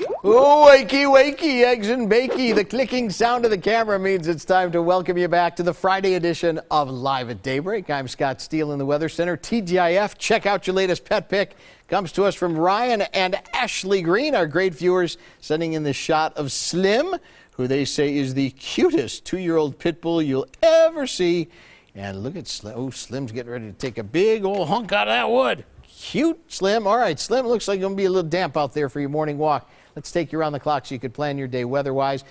Ooh, wakey, wakey, eggs and bakey. The clicking sound of the camera means it's time to welcome you back to the Friday edition of Live at Daybreak. I'm Scott Steele in the Weather Center. TGIF, check out your latest pet pick. Comes to us from Ryan and Ashley Green, our great viewers, sending in the shot of Slim, who they say is the cutest two year old pit bull you'll ever see. And look at Slim. Oh, Slim's getting ready to take a big old hunk out of that wood cute, Slim. All right, Slim, looks like it's going to be a little damp out there for your morning walk. Let's take you around the clock so you could plan your day weather-wise.